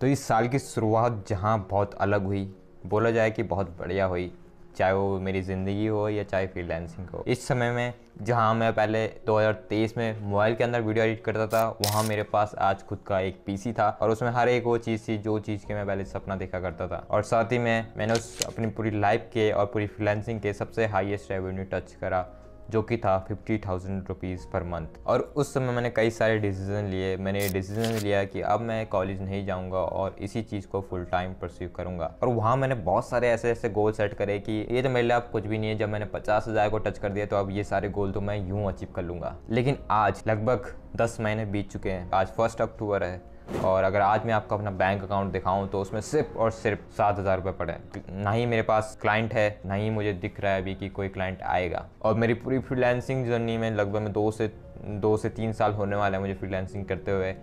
तो इस साल की शुरुआत जहाँ बहुत अलग हुई बोला जाए कि बहुत बढ़िया हुई चाहे वो मेरी ज़िंदगी हो या चाहे फ्रीलैंसिंग हो इस समय में जहाँ मैं पहले 2023 में मोबाइल के अंदर वीडियो एडिट करता था वहाँ मेरे पास आज खुद का एक पीसी था और उसमें हर एक वो चीज़ थी जो चीज़ के मैं पहले सपना देखा करता था और साथ ही में मैंने उस अपनी पूरी लाइफ के और पूरी फ्रीलैंसिंग के सबसे हाईएस्ट रेवेन्यू टच करा जो कि था fifty thousand rupees per month और उस समय मैंने कई सारे डिसीज़न लिए मैंने ये डिसीज़न लिया कि अब मैं कॉलेज नहीं जाऊँगा और इसी चीज़ को फुल टाइम परस्यू करूँगा और वहाँ मैंने बहुत सारे ऐसे ऐसे गोल सेट करे कि ये तो मेरे लिए अब कुछ भी नहीं है जब मैंने पचास हज़ार को टच कर दिया तो अब ये सारे गोल तो मैं यूँ अचीव कर लूँगा लेकिन आज लगभग दस महीने बीत चुके हैं आज फर्स्ट अक्टूबर है और अगर आज मैं आपको अपना बैंक अकाउंट दिखाऊं तो उसमें सिर्फ और सिर्फ सात हज़ार रुपये पड़े ना ही मेरे पास क्लाइंट है ना ही मुझे दिख रहा है अभी कि कोई क्लाइंट आएगा और मेरी पूरी फ्रीलैंसिंग जर्नी में लगभग मैं दो से दो से तीन साल होने वाला है मुझे फ्रीलैंसिंग करते हुए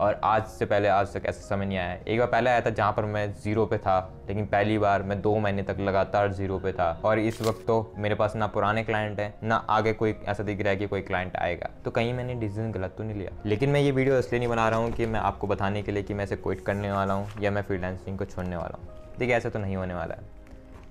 और आज से पहले आज तक ऐसा समय नहीं आया एक बार पहले आया था जहाँ पर मैं जीरो पे था लेकिन पहली बार मैं दो महीने तक लगातार जीरो पे था और इस वक्त तो मेरे पास ना पुराने क्लाइंट हैं ना आगे कोई ऐसा दिख रहा है कि कोई क्लाइंट आएगा तो कहीं मैंने डिसीजन गलत तो नहीं लिया लेकिन मैं ये वीडियो इसलिए नहीं बना रहा हूँ कि मैं आपको बताने के लिए कि मैं इसे क्विट करने वाला हूँ या मैं फ्रीलांसिंग को छोड़ने वाला हूँ देखिए ऐसा तो नहीं होने वाला है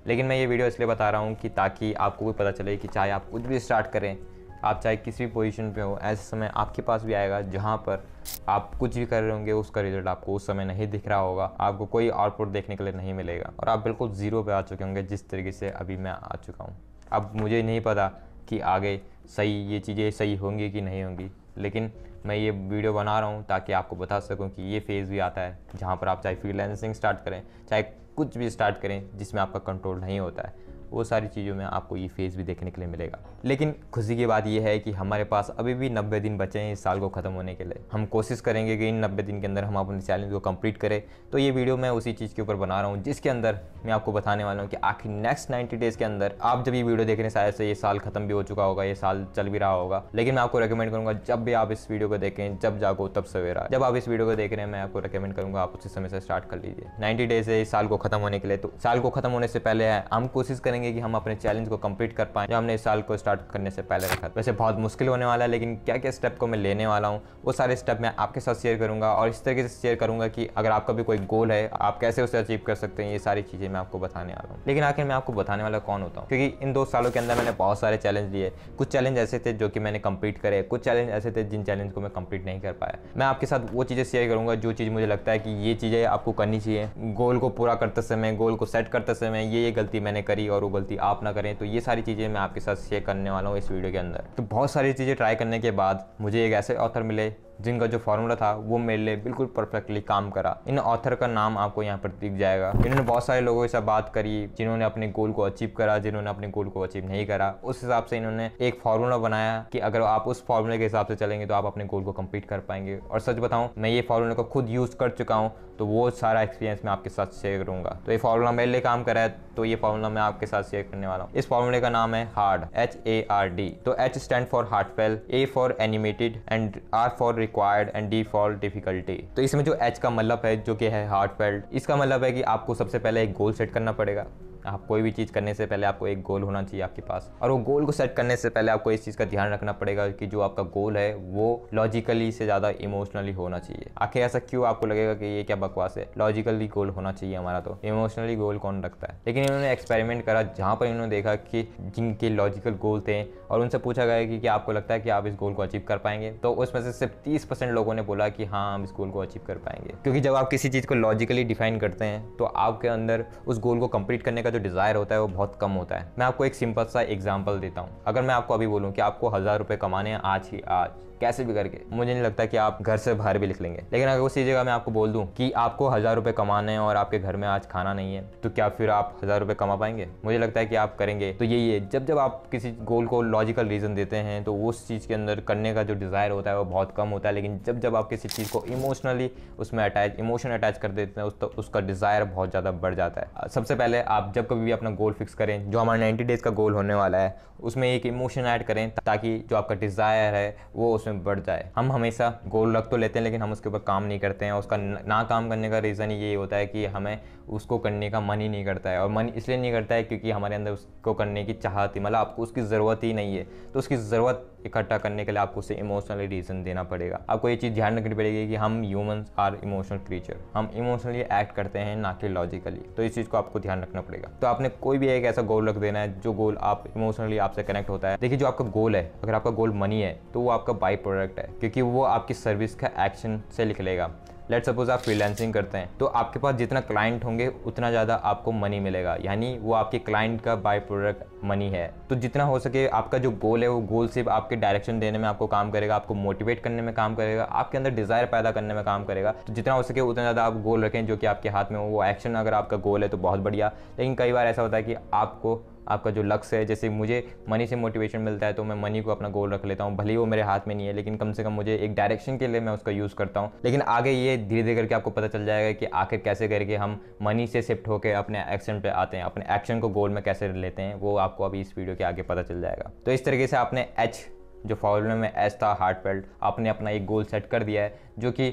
लेकिन मैं ये वीडियो इसलिए बता रहा हूँ कि ताकि आपको भी पता चले कि चाहे आप कुछ भी स्टार्ट करें आप चाहे किसी भी पोजिशन पर हो ऐसे समय आपके पास भी आएगा जहाँ पर आप कुछ भी कर रहे होंगे उसका रिजल्ट आपको उस समय नहीं दिख रहा होगा आपको कोई आउटपुट देखने के लिए नहीं मिलेगा और आप बिल्कुल ज़ीरो पे आ चुके होंगे जिस तरीके से अभी मैं आ चुका हूँ अब मुझे नहीं पता कि आगे सही ये चीज़ें सही होंगी कि नहीं होंगी लेकिन मैं ये वीडियो बना रहा हूँ ताकि आपको बता सकूँ कि ये फेज़ भी आता है जहाँ पर आप चाहे फ्रीलैंसिंग स्टार्ट करें चाहे कुछ भी स्टार्ट करें जिसमें आपका कंट्रोल नहीं होता है वो सारी चीज़ों में आपको ये फेज़ भी देखने के लिए मिलेगा लेकिन खुशी की बात यह है कि हमारे पास अभी भी नब्बे दिन बचे हैं इस साल को ख़त्म होने के लिए हम कोशिश करेंगे कि इन नब्बे दिन के अंदर हम अपने चैलेंज को कम्प्लीट करें तो ये वीडियो मैं उसी चीज़ के ऊपर बना रहा हूँ जिसके अंदर मैं आपको बताने वाला हूँ कि आखिर नेक्स्ट नाइन्टी डेज़ के अंदर आप जब ये वीडियो देख रहे हैं शायद से ये साल खत्म भी हो चुका होगा ये साल चल भी रहा होगा लेकिन मैं आपको रिकमेंड करूँगा जब भी आप इस वीडियो को देखें जब जागो तब सवेरा जब आप इस वीडियो को देख रहे हैं मैं आपको रिकमेंड करूँगा आप उसी समय से स्टार्ट कर लीजिए नाइन्टी डेज है इस साल को खत्म होने के लिए तो साल को खत्म होने से पहले हम कोशिश करेंगे करेंगे कि हम अपने चैलेंज को कंप्लीट कर पाए जो हमने इस साल को स्टार्ट करने से पहले रखा वैसे बहुत मुश्किल होने वाला है लेकिन क्या क्या स्टेप को मैं लेने वाला हूँ वो सारे स्टेप मैं आपके साथ शेयर करूँगा और इस तरीके से शेयर करूँगा कि अगर आपका भी कोई गोल है आप कैसे उसे अचीव कर सकते हैं ये सारी चीज़ें मैं आपको बताने वाला हूँ लेकिन आखिर मैं आपको बताने वाला कौन होता हूँ क्योंकि इन दो सालों के अंदर मैंने बहुत सारे चैलेंज लिए कुछ चैलेंज ऐसे थे जो कि मैंने कंप्लीट करे कुछ चैलेंज ऐसे थे जिन चैलेंज को मैं कंप्लीट नहीं कर पाया मैं आपके साथ वो चीज़ें शेयर करूँगा जो चीज़ मुझे लगता है कि ये चीज़ें आपको करनी चाहिए गोल को पूरा करते समय गोल को सेट करते समय ये ये गलती मैंने करी और गलती आप ना करें तो ये सारी चीज़ें मैं आपके साथ शेयर करने वाला हूँ इस वीडियो के अंदर तो बहुत सारी चीज़ें ट्राई करने के बाद मुझे एक ऐसे ऑथर मिले जिनका जो फार्मूला था वो मेरे लिए बिल्कुल परफेक्टली काम करा इन ऑथर का नाम आपको यहाँ पर दिख जाएगा इन्होंने बहुत सारे लोगों के साथ बात करी जिन्होंने अपने गोल को अचीव करा जिन्होंने अपने गोल को अचीव नहीं करा उस हिसाब से इन्होंने एक फार्मूला बनाया कि अगर आप उस फार्मूले के हिसाब से चलेंगे तो आप अपने गोल को कम्प्लीट कर पाएंगे और सच बताऊँ मैं ये फार्मूला को खुद यूज़ कर चुका हूँ तो वो सारा एक्सपीरियंस मैं आपके साथ शेयर करूंगा तो ये फॉर्मूला मेरे लिए काम कर रहा है तो ये फॉर्मूला मैं आपके साथ शेयर करने वाला हूँ इस फॉर्मूले का नाम है hard H A R D तो H stand for fail A for animated and R for required and D for difficulty तो इसमें जो एच का मतलब है जो कि है फेल्ड इसका मतलब है कि आपको सबसे पहले एक गोल सेट करना पड़ेगा आप कोई भी चीज़ करने से पहले आपको एक गोल होना चाहिए आपके पास और वो गोल को सेट करने से पहले आपको इस चीज़ का ध्यान रखना पड़ेगा कि जो आपका गोल है वो लॉजिकली से ज़्यादा इमोशनली होना चाहिए आखिर ऐसा क्यों आपको लगेगा कि ये क्या बकवास है लॉजिकली गोल होना चाहिए हमारा तो इमोशनली गोल कौन रखता है लेकिन इन्होंने एक्सपेरिमेंट करा जहाँ पर इन्होंने देखा कि जिनके लॉजिकल गोल थे और उनसे पूछा गया कि क्या आपको लगता है कि आप इस गोल को अचीव कर पाएंगे तो उसमें से सिर्फ तीस परसेंट लोगों ने बोला कि हाँ हम इस गोल को अचीव कर पाएंगे क्योंकि जब आप किसी चीज़ को लॉजिकली डिफाइन करते हैं तो आपके अंदर उस गोल को कंप्लीट करने का का जो डिज़ायर होता है वो बहुत कम होता है मैं आपको एक सिंपल सा एग्जाम्पल देता हूँ अगर मैं आपको अभी बोलूँ कि आपको हज़ार रुपये कमाने हैं आज ही आज कैसे भी करके मुझे नहीं लगता कि आप घर से बाहर भी निकलेंगे लेंगे लेकिन अगर उसी जगह मैं आपको बोल दूँ कि आपको हज़ार रुपये कमाने हैं और आपके घर में आज खाना नहीं है तो क्या फिर आप हज़ार रुपये कमा पाएंगे मुझे लगता है कि आप करेंगे तो यही है जब जब आप किसी गोल को लॉजिकल रीज़न देते हैं तो उस चीज़ के अंदर करने का जो डिज़ायर होता है वो बहुत कम होता है लेकिन जब जब आप किसी चीज़ को इमोशनली उसमें अटैच इमोशन अटैच कर देते हैं उस तो उसका डिज़ायर बहुत ज़्यादा बढ़ जाता है सबसे पहले आप जब कभी भी अपना गोल फिक्स करें जो हमारा नाइन्टी डेज़ का गोल होने वाला है उसमें एक इमोशन ऐड करें ताकि जो आपका डिज़ायर है वो उसमें में बढ़ जाए हम हमेशा गोल रख तो लेते हैं लेकिन हम उसके ऊपर काम नहीं करते हैं उसका ना काम करने का रीज़न ये होता है कि हमें उसको करने का मन ही नहीं करता है और मन इसलिए नहीं करता है क्योंकि हमारे अंदर उसको करने की चाहत ही मतलब आपको उसकी ज़रूरत ही नहीं है तो उसकी ज़रूरत इकट्ठा करने के लिए आपको उसे इमोशनली रीज़न देना पड़ेगा आपको ये चीज़ ध्यान रखनी पड़ेगी कि हम ह्यूमंस आर इमोशनल क्रीचर हम इमोशनली एक्ट करते हैं ना कि लॉजिकली तो इस चीज़ को आपको ध्यान रखना पड़ेगा तो आपने कोई भी एक ऐसा गोल रख देना है जो गोल आप इमोशनली आपसे कनेक्ट होता है देखिए जो आपका गोल है अगर आपका गोल मनी है तो वो आपका बाई प्रोडक्ट है क्योंकि वो आपकी सर्विस का एक्शन से निकलेगा लेट सपोज आप फ्रीलैंसिंग करते हैं तो आपके पास जितना क्लाइंट होंगे उतना ज़्यादा आपको मनी मिलेगा यानी वो आपके क्लाइंट का बाय प्रोडक्ट मनी है तो जितना हो सके आपका जो गोल है वो गोल सिर्फ आपके डायरेक्शन देने में आपको काम करेगा आपको मोटिवेट करने में काम करेगा आपके अंदर डिज़ायर पैदा करने में काम करेगा तो जितना हो सके उतना ज़्यादा आप गोल रखें जो कि आपके हाथ में हो वो एक्शन अगर आपका गोल है तो बहुत बढ़िया लेकिन कई बार ऐसा होता है कि आपको आपका जो लक्ष्य है जैसे मुझे मनी से मोटिवेशन मिलता है तो मैं मनी को अपना गोल रख लेता हूँ भले ही वो मेरे हाथ में नहीं है लेकिन कम से कम मुझे एक डायरेक्शन के लिए मैं उसका यूज़ करता हूँ लेकिन आगे ये धीरे धीरे करके आपको पता चल जाएगा कि आखिर कैसे करके हम मनी से शिफ्ट होकर अपने एक्शन पर आते हैं अपने एक्शन को गोल में कैसे लेते हैं वो आपको अभी इस वीडियो के आगे पता चल जाएगा तो इस तरीके से आपने एच जो फॉर्मूले में एच था हार्ट पेल्ट आपने अपना एक गोल सेट कर दिया है जो कि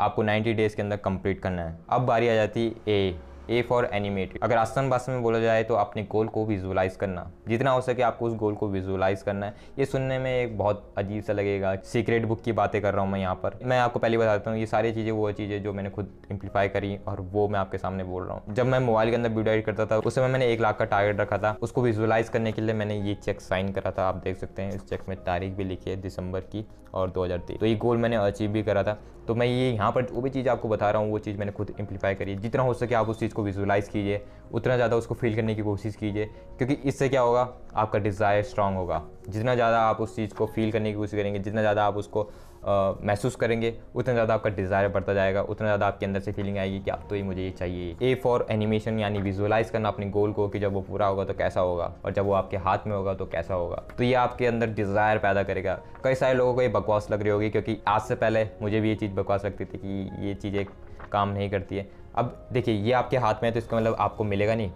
आपको 90 डेज़ के अंदर कंप्लीट करना है अब बारी आ जाती है ए ए फॉर एनिमेटेड अगर आसान भाषा में बोला जाए तो अपने गोल को विजुअलाइज करना जितना हो सके आपको उस गोल को विजुअलाइज करना है ये सुनने में एक बहुत अजीब सा लगेगा सीक्रेट बुक की बातें कर रहा हूँ मैं यहाँ पर मैं आपको पहले बताता हूँ ये सारी चीज़ें वो चीज़ें जो मैंने खुद इम्प्लीफाई करी और वो मैं आपके सामने बोल रहा हूँ जब मैं मोबाइल के अंदर वीडियो एडिट करता था उस समय मैंने एक लाख का टारगेट रखा था उसको विजुअलाइज करने के लिए मैंने ये चेक साइन करा था आप देख सकते हैं इस चेक में तारीख भी लिखी है दिसंबर की और दो तो ये गोल मैंने अचीव भी करा था तो मैं ये यहाँ पर वो भी चीज़ आपको बता रहा हूँ वो चीज़ मैंने खुद इम्प्लीफाई करी है जितना हो सके आप उस चीज़ को विजुलाइज़ कीजिए उतना ज़्यादा उसको फील करने की कोशिश कीजिए क्योंकि इससे क्या होगा आपका डिज़ायर स्ट्रांग होगा जितना ज़्यादा आप उस चीज़ को फील करने की कोशिश करेंगे जितना ज़्यादा आप उसको महसूस करेंगे उतना ज़्यादा आपका डिज़ायर बढ़ता जाएगा उतना ज़्यादा आपके अंदर से फीलिंग आएगी कि आप तो ये मुझे ये चाहिए ए फॉर एनिमेशन यानी विजुअलाइज करना अपने गोल को कि जब वो पूरा होगा तो कैसा होगा और जब वो आपके हाथ में होगा तो कैसा होगा तो ये आपके अंदर डिज़ायर पैदा करेगा कई सारे लोगों को ये बकवास लग रही होगी क्योंकि आज से पहले मुझे भी ये चीज़ बकवास लगती थी कि ये चीज़ें काम नहीं करती है अब देखिए ये आपके हाथ में है तो इसका मतलब आपको मिलेगा नहीं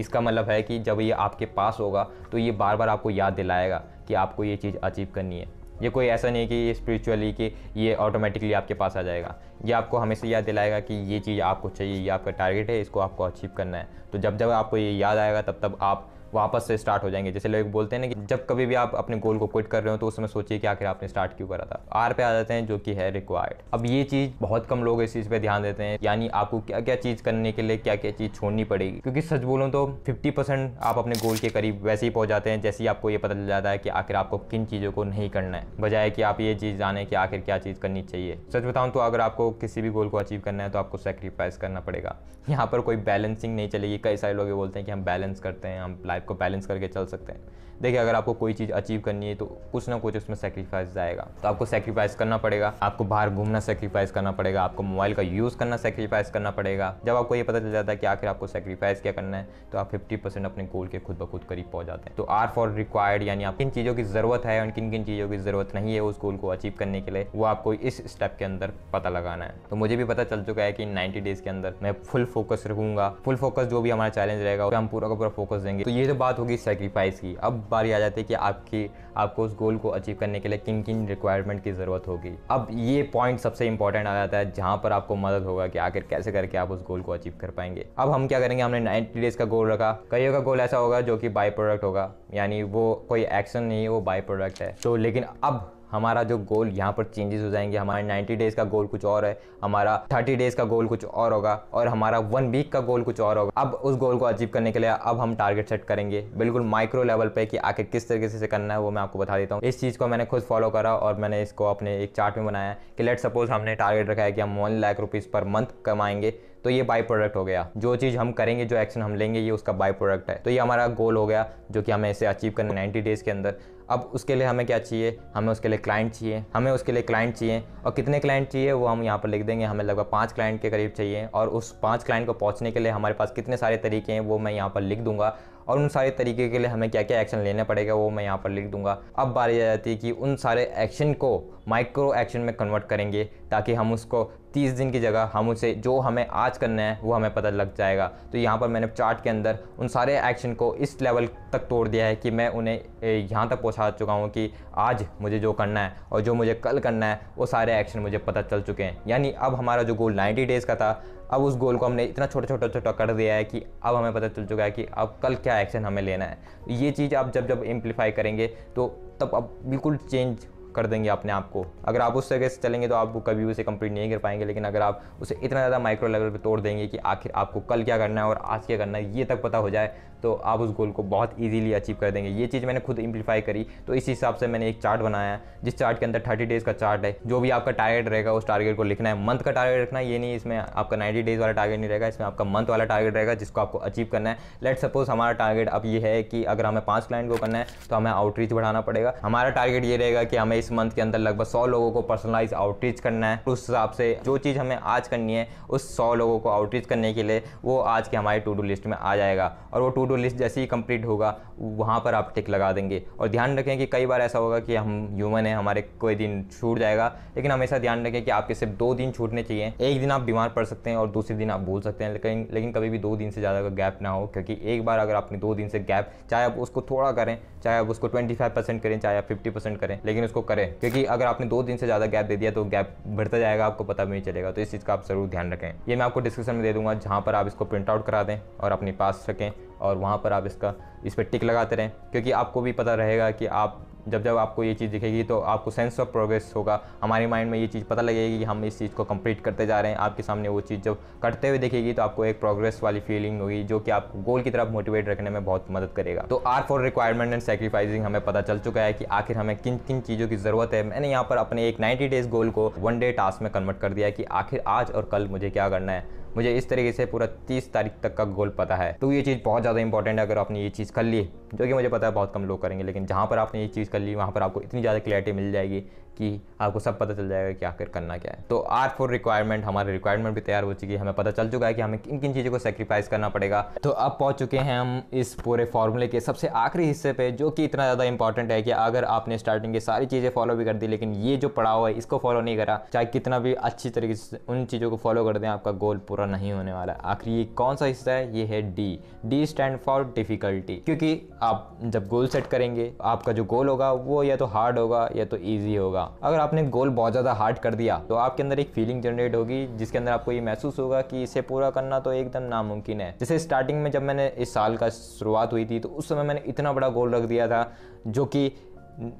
इसका मतलब है कि जब ये आपके पास होगा तो ये बार बार आपको याद दिलाएगा कि आपको ये चीज़ अचीव करनी है ये कोई ऐसा नहीं कि स्पिरिचुअली कि ये ऑटोमेटिकली आपके पास आ जाएगा ये आपको हमेशा याद दिलाएगा कि ये चीज़ आपको चाहिए ये आपका टारगेट है इसको आपको अचीव करना है तो जब जब आपको ये याद आएगा तब तब आप वापस से स्टार्ट हो जाएंगे जैसे लोग बोलते हैं ना कि जब कभी भी आप अपने गोल को क्विट कर रहे हो तो उस समय सोचिए कि आखिर आपने स्टार्ट क्यों करा था आर पे आ जाते हैं जो कि है रिक्वायर्ड अब ये चीज़ बहुत कम लोग इस चीज़ पे ध्यान देते हैं यानी आपको क्या क्या चीज़ करने के लिए क्या क्या चीज़ छोड़नी पड़ेगी क्योंकि सच बोलूँ तो फिफ्टी आप अपने गोल के करीब वैसे ही पहुंच जाते हैं जैसे ही आपको ये पता चल जाता है कि आखिर आपको किन चीज़ों को नहीं करना है बजाय कि आप ये चीज़ जाने की आखिर क्या चीज़ करनी चाहिए सच बताऊ तो अगर आपको किसी भी गोल को अचीव करना है तो आपको सेक्रीफाइस करना पड़ेगा यहाँ पर कोई बैलेंसिंग नहीं चलेगी कई सारे लोग बोलते हैं कि हम बैलेंस करते हैं हम लाइफ को बैलेंस करके चल सकते हैं देखिए अगर आपको कोई चीज़ अचीव करनी है तो कुछ ना कुछ उसमें सेक्रीफाइस जाएगा तो आपको सेक्रीफाइस करना पड़ेगा आपको बाहर घूमना सेक्रीफाइस करना पड़ेगा आपको मोबाइल का यूज़ करना सेक्रीफाइस करना पड़ेगा जब आपको ये पता चल जाता है कि आखिर आपको सेक्रीफाइस क्या करना है तो आप फिफ्टी परसेंट अपने गोल के खुद ब खुद करीब पहुँच जाते हैं तो आर फॉर रिक्वायर्ड यानी आप किन चीज़ों की ज़रूरत है और किन किन चीज़ों की ज़रूरत नहीं है उस गोल को अचीव करने के लिए वो आपको इस स्टेप के अंदर पता लगाना है तो मुझे भी पता चल चुका है कि नाइन्टी डेज के अंदर मैं फुल फोकस रखूंगा फुल फोकस जो भी हमारा चैलेंज रहेगा हम पूरा का पूरा फोकस देंगे तो ये तो बात होगी सेक्रीफाइस की अब बारी आ जाती है कि आपकी आपको उस गोल को अचीव करने के लिए किन किन रिक्वायरमेंट की ज़रूरत होगी अब ये पॉइंट सबसे इंपॉर्टेंट आ जाता है जहाँ पर आपको मदद होगा कि आखिर कैसे करके आप उस गोल को अचीव कर पाएंगे अब हम क्या करेंगे हमने नाइन्टी डेज़ का गोल रखा कईयों का गोल ऐसा होगा जो कि बाई प्रोडक्ट होगा यानी वो कोई एक्शन नहीं है वो बाई प्रोडक्ट है तो लेकिन अब हमारा जो गोल यहाँ पर चेंजेस हो जाएंगे हमारे 90 डेज़ का गोल कुछ और है हमारा 30 डेज़ का गोल कुछ और होगा और हमारा वन वीक का गोल कुछ और होगा अब उस गोल को अचीव करने के लिए अब हम टारगेट सेट करेंगे बिल्कुल माइक्रो लेवल पर कि आखिर किस तरीके से करना है वो मैं आपको बता देता हूँ इस चीज़ को मैंने खुद फॉलो करा और मैंने इसको अपने एक चार्ट में बनाया कि लेट सपोज हमने टारगेट रखा है कि हम one lakh rupees per month कमाएंगे तो ये बाई प्रोडक्ट हो गया जो चीज़ हम करेंगे जो एक्शन हम लेंगे ये उसका बाई प्रोडक्ट है तो ये हमारा गोल हो गया जो कि हमें इसे अचीव करना नाइन्टी डेज़ के अंदर अब उसके लिए हमें क्या चाहिए हमें उसके लिए क्लाइंट चाहिए हमें उसके लिए क्लाइंट चाहिए और कितने क्लाइंट चाहिए वो हम यहाँ पर लिख देंगे हमें लगभग पाँच क्लाइंट के करीब चाहिए और उस पाँच क्लाइंट को पहुँचने के लिए हमारे पास कितने सारे तरीके हैं वो मैं यहाँ पर लिख दूंगा और उन सारे तरीके के लिए हमें क्या क्या एक्शन लेना पड़ेगा वो मैं यहाँ पर लिख दूंगा अब बारी आ जाती है कि उन सारे एक्शन को माइक्रो एक्शन में कन्वर्ट करेंगे ताकि हम उसको 30 दिन की जगह हम उसे जो हमें आज करना है वो हमें पता लग जाएगा तो यहाँ पर मैंने चार्ट के अंदर उन सारे एक्शन को इस लेवल तक तोड़ दिया है कि मैं उन्हें यहाँ तक पहुँचा चुका हूँ कि आज मुझे जो करना है और जो मुझे कल करना है वो सारे एक्शन मुझे पता चल चुके हैं यानी अब हमारा जो गोल नाइन्टी डेज़ का था अब उस गोल को हमने इतना छोटा छोटा छोटा कर दिया है कि अब हमें पता चल चुका है कि अब कल क्या एक्शन हमें लेना है ये चीज़ आप जब जब इम्प्लीफाई करेंगे तो तब अब बिल्कुल चेंज कर देंगे अपने आप को अगर आप उस जगह से चलेंगे तो आपको कभी उसे कंप्लीट नहीं कर पाएंगे लेकिन अगर आप उसे इतना ज़्यादा माइक्रो लेवल पर तोड़ देंगे कि आखिर आपको कल क्या करना है और आज क्या करना है ये तक पता हो जाए तो आप उस गोल को बहुत ईजिली अचीव कर देंगे ये चीज़ मैंने खुद इंप्लीफाई करी तो इस हिसाब से मैंने एक चार्ट बनाया जिस चार्ट के अंदर थर्टी डेज़ का चार्ट है जो भी आपका टारगेट रहेगा उस टारगेट को लिखना है मंथ का टारगेट रखना है ये नहीं इसमें आपका नाइन्टी डेज़ वाला टारगेट नहीं रहेगा इसमें आपका मंथ वाला टारगेट रहेगा जिसको आपको अचीव करना है लेट सपोज हमारा टारगेट अब ये है कि अगर हमें पाँच क्लाइंट को करना है तो हमें आउटरीच बढ़ाना पड़ेगा हमारा टारगेट ये रहेगा कि हमें इस मंथ के अंदर लगभग सौ लोगों को पर्सनलाइज आउटरीच करना है उस हिसाब से जो चीज़ हमें आज करनी है उस सौ लोगों को आउटरीच करने के लिए वो आज के हमारे टू डू लिस्ट में आ जाएगा और वो टू डू टू लिस्ट जैसे ही कंप्लीट होगा वहाँ पर आप टिक लगा देंगे और ध्यान रखें कि कई बार ऐसा होगा कि हम ह्यूमन है हमारे कोई दिन छूट जाएगा लेकिन हमेशा ध्यान रखें कि आपके सिर्फ दो दिन छूटने चाहिए एक दिन आप बीमार पड़ सकते हैं और दूसरे दिन आप भूल सकते हैं लेकिन लेकिन कभी भी दो दिन से ज़्यादा का गैप ना हो क्योंकि एक बार अगर आपने दो दिन से गैप चाहे आप उसको थोड़ा करें चाहे आप उसको ट्वेंटी फाइव परसेंट करें चाहे आप फिफ्टी परसेंट करें लेकिन उसको करें क्योंकि अगर आपने दो दिन से ज़्यादा गैप दे दिया तो गैप बढ़ता जाएगा आपको पता भी नहीं चलेगा तो इस चीज़ का आप ज़रूर ध्यान रखें ये मैं आपको डिस्क्रिप्शन में दे दूँगा जहाँ पर आप इसको प्रिंट आउट करा दें और अपने पास रखें और वहाँ पर आप इसका इस पर टिक लगाते रहें क्योंकि आपको भी पता रहेगा कि आप जब जब आपको ये चीज़ दिखेगी तो आपको सेंस ऑफ प्रोग्रेस होगा हमारे माइंड में ये चीज़ पता लगेगी कि हम इस चीज़ को कंप्लीट करते जा रहे हैं आपके सामने वो चीज़ जब करते हुए दिखेगी तो आपको एक प्रोग्रेस वाली फीलिंग होगी जो कि आपको गोल की तरफ मोटिवेट रखने में बहुत मदद करेगा तो R for requirement and sacrificing हमें पता चल चुका है कि आखिर हमें किन किन चीज़ों की ज़रूरत है मैंने यहाँ पर अपने एक नाइन्टी डेज गोल को वन डे टास्क में कन्वर्ट कर दिया कि आखिर आज और कल मुझे क्या करना है मुझे इस तरीके से पूरा तीस तारीख तक का गोल पता है तो ये चीज़ बहुत ज़्यादा इंपॉर्टेंट है अगर आपने ये चीज़ कर ली जो कि मुझे पता है बहुत कम लोग करेंगे लेकिन जहाँ पर आपने ये चीज़ कर ली वहाँ पर आपको इतनी ज़्यादा क्लैरिटी मिल जाएगी कि आपको सब पता चल जाएगा कि आखिर करना क्या है तो आर फोर रिक्वायरमेंट हमारे रिक्वायरमेंट भी तैयार हो चुकी है हमें पता चल चुका है कि हमें किन किन चीज़ों को सेक्रीफाइस करना पड़ेगा तो अब पहुंच चुके हैं हम इस पूरे फॉर्मूले के सबसे आखिरी हिस्से पे जो कि इतना ज़्यादा इंपॉर्टेंट है कि अगर आपने स्टार्टिंग की सारी चीज़ें फॉलो भी कर दी लेकिन ये जो हुआ है इसको फॉलो नहीं करा चाहे कितना भी अच्छी तरीके से उन चीज़ों को फॉलो कर दें आपका गोल पूरा नहीं होने वाला आखिर ये कौन सा हिस्सा है ये है D D stand for difficulty क्योंकि आप जब गोल सेट करेंगे आपका जो गोल होगा वो या तो हार्ड होगा या तो ईजी होगा होगा अगर आपने गोल बहुत ज़्यादा हार्ड कर दिया तो आपके अंदर एक फीलिंग जनरेट होगी जिसके अंदर आपको ये महसूस होगा कि इसे पूरा करना तो एकदम नामुमकिन है जैसे स्टार्टिंग में जब मैंने इस साल का शुरुआत हुई थी तो उस समय मैंने इतना बड़ा गोल रख दिया था जो कि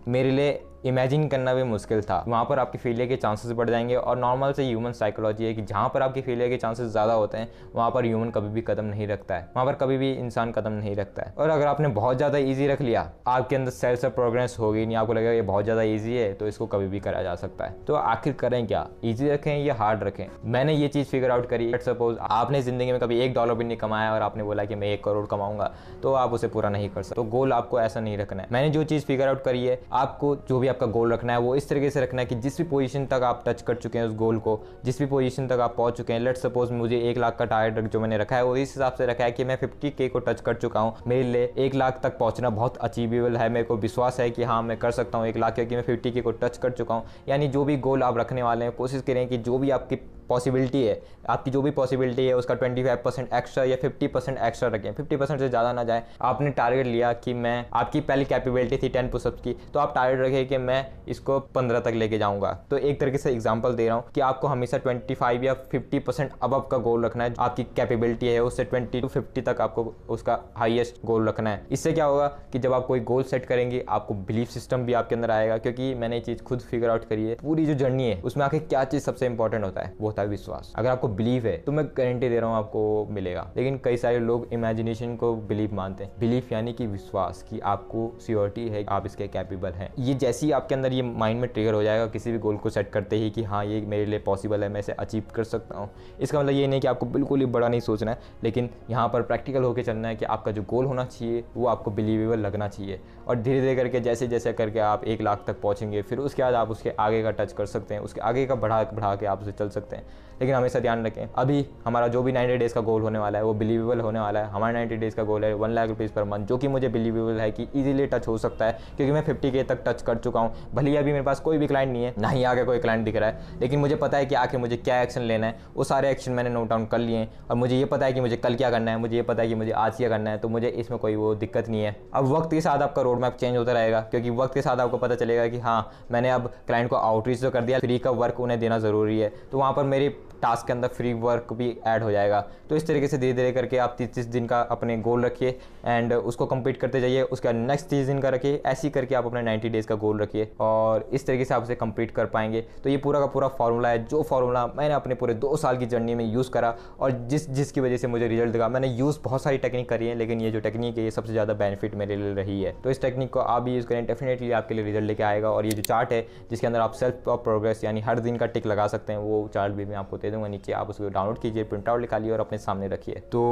मेरे लिए इमेजिन करना भी मुश्किल था वहाँ पर आपके फेलियर के चांसेस बढ़ जाएंगे और नॉर्मल से ह्यूमन साइकोलॉजी है कि जहाँ पर आपके फेलियर के चांसेस ज़्यादा होते हैं वहाँ पर ह्यूमन कभी भी कदम नहीं रखता है वहाँ पर कभी भी इंसान कदम नहीं रखता है और अगर आपने बहुत ज़्यादा ईजी रख लिया आपके अंदर सेल्स से प्रोग्रेस होगी नहीं आपको लगेगा ये बहुत ज़्यादा ईजी है तो इसको कभी भी करा जा सकता है तो आखिर करें क्या ईजी रखें या हार्ड रखें मैंने ये चीज़ फिगर आउट करी सपोज आपने ज़िंदगी में कभी एक डॉलर भी नहीं कमाया और आपने बोला कि मैं एक करोड़ कमाऊंगा तो आप उसे पूरा नहीं कर सकते तो गोल आपको ऐसा नहीं रखना है मैंने जो चीज़ फिगर आउट करी है आपको जो भी आपका गोल रखना है वो इस तरीके से रखना है कि जिस भी पोजीशन तक आप टच कर चुके हैं उस गोल को जिस भी पोजीशन तक आप पहुंच चुके हैं लेट सपोज मुझे एक लाख का टारगेट जो मैंने रखा है वो इस हिसाब से रखा है कि मैं फिफ्टी के को टच कर चुका हूँ मेरे लिए एक लाख तक पहुँचना बहुत अचीवेबल है मेरे को विश्वास है कि हाँ मैं कर सकता हूँ एक लाख क्योंकि मैं फिफ्टी को टच कर चुका हूँ यानी जो भी गोल आप रखने वाले हैं कोशिश करें कि जो भी आपकी पॉसिबिलिटी है आपकी जो भी पॉसिबिलिटी है उसका 25 परसेंट एक्स्ट्रा या 50 परसेंट एक्स्ट्रा रखें 50 परसेंट से ज़्यादा ना जाए आपने टारगेट लिया कि मैं आपकी पहली कैपेबिलिटी थी 10 पुशअप्स की तो आप टारगेट रखें कि मैं इसको 15 तक लेके जाऊंगा तो एक तरीके से एग्जाम्पल दे रहा हूँ कि आपको हमेशा ट्वेंटी या फिफ्टी परसेंट अबव का गोल रखना है आपकी कैपेबिलिटी है उससे ट्वेंटी टू फिफ्टी तक आपको उसका हाइएस्ट गोल रखना है इससे क्या होगा कि जब आप कोई गोल सेट करेंगे आपको बिलीफ सिस्टम भी आपके अंदर आएगा क्योंकि मैंने ये चीज़ खुद फिगर आउट करी है पूरी जो जर्नी है उसमें आखिर क्या चीज़ सबसे इंपॉर्टेंट होता है वो होता है विश्वास अगर आपको बिलीव है तो मैं गारंटी दे रहा हूँ आपको मिलेगा लेकिन कई सारे लोग इमेजिनेशन को बिलीव मानते हैं बिलीफ यानी कि विश्वास कि आपको सियोरिटी है आप इसके कैपेबल हैं ये जैसे ही आपके अंदर ये माइंड में ट्रिगर हो जाएगा किसी भी गोल को सेट करते ही कि हाँ ये मेरे लिए पॉसिबल है मैं इसे अचीव कर सकता हूँ इसका मतलब ये नहीं कि आपको बिल्कुल ही बड़ा नहीं सोचना है लेकिन यहाँ पर प्रैक्टिकल होकर चलना है कि आपका जो गोल होना चाहिए वो आपको बिलीवेबल लगना चाहिए और धीरे धीरे करके जैसे जैसे करके आप एक लाख तक पहुँचेंगे फिर उसके बाद आप उसके आगे का टच कर सकते हैं उसके आगे का बढ़ा बढ़ा के आप उसे चल सकते हैं हैं लेकिन हमेशा ध्यान रखें अभी हमारा जो भी 90 डेज़ का गोल होने वाला है वो बिलीवेबल होने वाला है हमारा 90 डेज़ का गोल है one lakh rupees per month जो कि मुझे बिलीवेबल है कि इजीली टच हो सकता है क्योंकि मैं फिफ्टी के तक टच कर चुका हूँ भले ही अभी मेरे पास कोई भी क्लाइंट नहीं है ना ही आगे कोई क्लाइंट दिख रहा है लेकिन मुझे पता है कि आखिर मुझे क्या एक्शन लेना है वो सारे एक्शन मैंने नोट डाउन कर लिए हैं और मुझे ये पता है कि मुझे कल क्या करना है मुझे ये पता है कि मुझे आज क्या करना है तो मुझे इसमें कोई वो दिक्कत नहीं है अब वक्त के साथ आपका रोड मैप चेंज होता रहेगा क्योंकि वक्त के साथ आपको पता चलेगा कि हाँ मैंने अब क्लाइंट को आउटरीच तो कर दिया फ्री का वर्क उन्हें देना ज़रूरी है तो वहाँ पर मेरी टास्क के अंदर फ्री वर्क भी ऐड हो जाएगा तो इस तरीके से धीरे धीरे करके आप तीस तीस दिन का अपने गोल रखिए एंड उसको कंप्लीट करते जाइए उसके बाद नेक्स्ट तीस दिन का रखिए ऐसी करके आप अपना नाइन्टी डेज़ का गोल रखिए और इस तरीके से आप उसे कंप्लीट कर पाएंगे तो ये पूरा का पूरा फॉर्मूला है जो फॉर्मूला मैंने अपने पूरे दो साल की जर्नी में यूज़ करा और जिस जिसकी वजह से मुझे रिजल्ट दिखा मैंने यूज़ बहुत सारी टेक्निक करी है लेकिन ये जो टेक्निक है ये सबसे ज़्यादा बेनिफिट मेरे लिए रही है तो इस टेक्निक को आप भी यूज़ करें डेफिनेटली आपके लिए रिजल्ट लेके आएगा और ये जो चार्ट है जिसके अंदर आप सेल्फ प्रोग्रेस यानी हर दिन का टिक लगा सकते हैं वो चार्ट भी मैं आपको दे दूंगा नीचे आप उसको डाउनलोड कीजिए प्रिंट आउट निकालिए और अपने सामने रखिए तो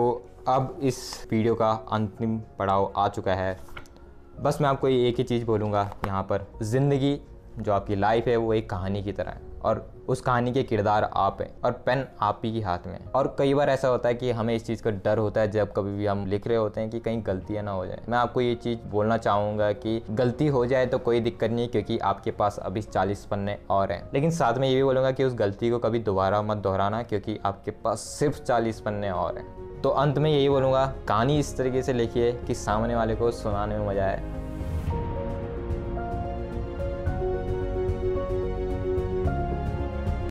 अब इस वीडियो का अंतिम पड़ाव आ चुका है बस मैं आपको एक ही चीज़ बोलूँगा यहाँ पर ज़िंदगी जो आपकी लाइफ है वो एक कहानी की तरह है और उस कहानी के किरदार आप हैं और पेन आप ही के हाथ में है और कई बार ऐसा होता है कि हमें इस चीज़ का डर होता है जब कभी भी हम लिख रहे होते हैं कि कहीं गलतियाँ ना हो जाए मैं आपको ये चीज़ बोलना चाहूँगा कि गलती हो जाए तो कोई दिक्कत नहीं क्योंकि आपके पास अभी चालीस पन्ने और हैं लेकिन साथ में ये भी बोलूँगा कि उस गलती को कभी दोबारा मत दोहराना क्योंकि आपके पास सिर्फ चालीस पन्ने और हैं तो अंत में यही बोलूँगा कहानी इस तरीके से लिखिए कि सामने वाले को सुनाने में मज़ा आए